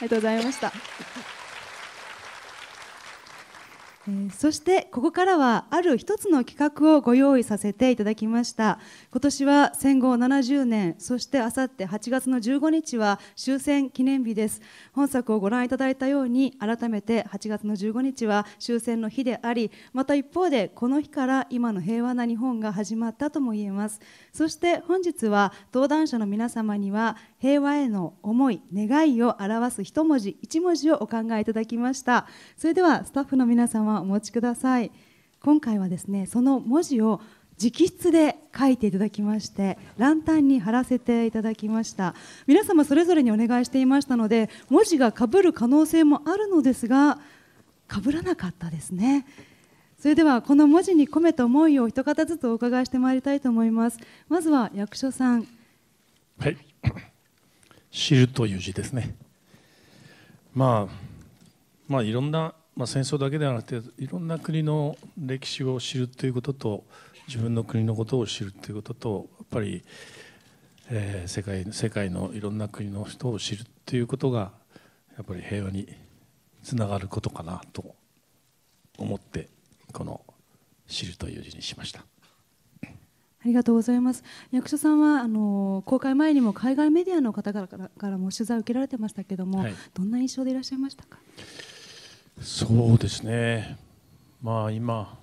ありがとうございました。えー、そしてここからはある一つの企画をご用意させていただきました今年は戦後70年そしてあさって8月の15日は終戦記念日です本作をご覧いただいたように改めて8月の15日は終戦の日でありまた一方でこの日から今の平和な日本が始まったとも言えますそして本日は登壇者の皆様には平和への思い願いを表す一文字一文字をお考えいただきましたそれではスタッフの皆様お持ちください今回はですねその文字を直筆で書いていただきましてランタンに貼らせていただきました皆様それぞれにお願いしていましたので文字がかぶる可能性もあるのですがかぶらなかったですねそれではこの文字に込めた思いを一方ずつお伺いしてまいりたいと思いますまずは役所さんはい知るという字ですね。まあ、まあ、いろんな、まあ、戦争だけではなくていろんな国の歴史を知るということと自分の国のことを知るということとやっぱり、えー、世界世界のいろんな国の人を知るということがやっぱり平和につながることかなと思ってこの「知る」という字にしました。ありがとうございます役所さんはあの公開前にも海外メディアの方からからも取材を受けられてましたけども、はい、どんな印象でいらっしゃいましたかそうですね、まあ、今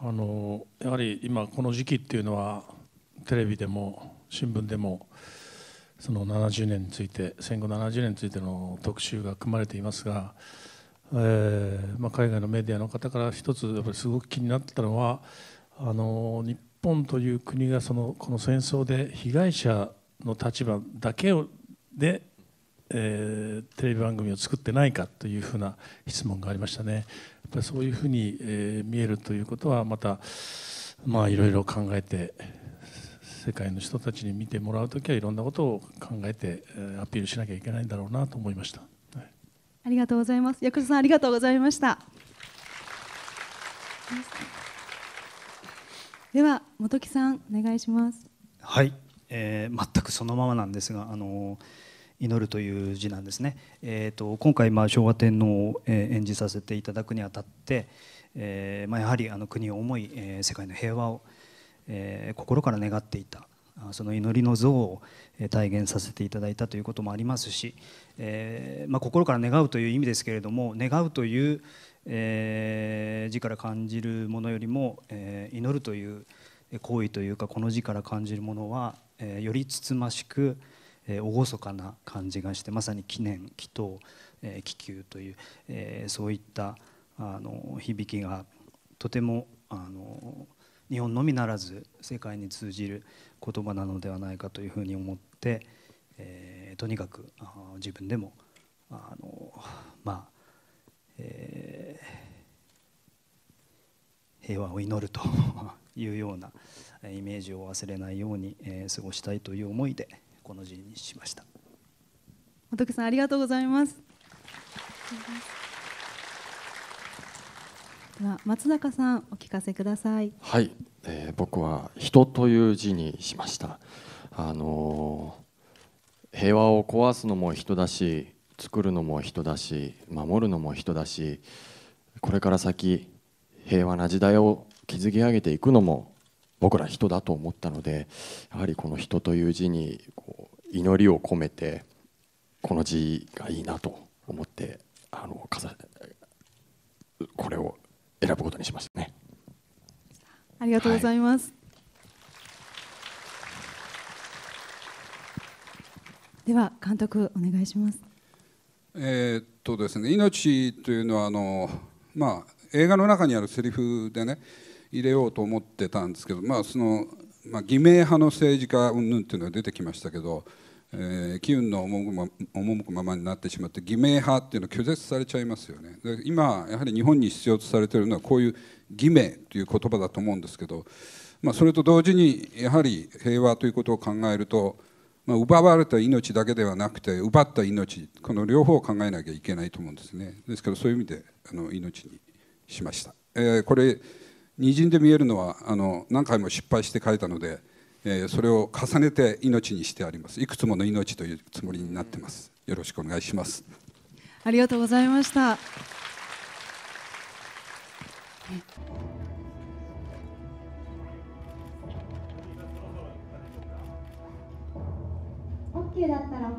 あの、やはり今、この時期っていうのはテレビでも新聞でもその70年について戦後70年についての特集が組まれていますが、えーまあ、海外のメディアの方から一つやっぱりすごく気になったのはあの日本という国がそのこの戦争で被害者の立場だけをで、えー、テレビ番組を作ってないかというふうな質問がありましたね。やっぱりそういうふうに、えー、見えるということはまたまあいろいろ考えて世界の人たちに見てもらう時はいろんなことを考えて、えー、アピールしなきゃいけないんだろうなと思いました。はい、ありがとうございます。役所さんありがとうございました。では本木さんお願いしますはい、えー、全くそのままなんですがあの祈るという字なんですね、えーと、今回、まあ、昭和天皇を演じさせていただくにあたって、えーまあ、やはりあの国を思い、えー、世界の平和を、えー、心から願っていたその祈りの像を体現させていただいたということもありますし、えーまあ、心から願うという意味ですけれども願うという、えー、字から感じるものよりも、えー、祈るという行為というかこの字から感じるものは、えー、よりつつましく、えー、厳かな感じがしてまさに記念祈祷、えー、気球という、えー、そういったあの響きがとてもあの日本のみならず世界に通じる言葉なのではないかというふうに思って、えー、とにかく自分でもあのまあ、えー平和を祈ると いうようなイメージを忘れないように過ごしたいという思いでこの字にしました本木さんありがとうございますでは松坂さんお聞かせくださいはい、えー、僕は人という字にしましたあのー、平和を壊すのも人だし作るのも人だし守るのも人だしこれから先平和な時代を築き上げていくのも僕ら人だと思ったのでやはりこの「人」という字にこう祈りを込めてこの字がいいなと思ってあのこれを選ぶことにしましたね。ありがとうございます、はい、では監督お願いします。えー、っとですね命というのはあのまあ映画の中にあるセリフでね入れようと思ってたんですけど、まあそのまあ、偽名派の政治家云々っていうのが出てきましたけど、えー、機運の赴くままになってしまって偽名派っていうのは拒絶されちゃいますよねで今やはり日本に必要とされているのはこういう偽名という言葉だと思うんですけど、まあ、それと同時にやはり平和ということを考えると、まあ、奪われた命だけではなくて奪った命この両方を考えなきゃいけないと思うんですねですからそういう意味であの命にしました。えー、これにじんで見えるのはあの何回も失敗して書いたので、えー、それを重ねて命にしてありますいくつもの命というつもりになってますよろしくお願いしますありがとうございましたオッケーだったら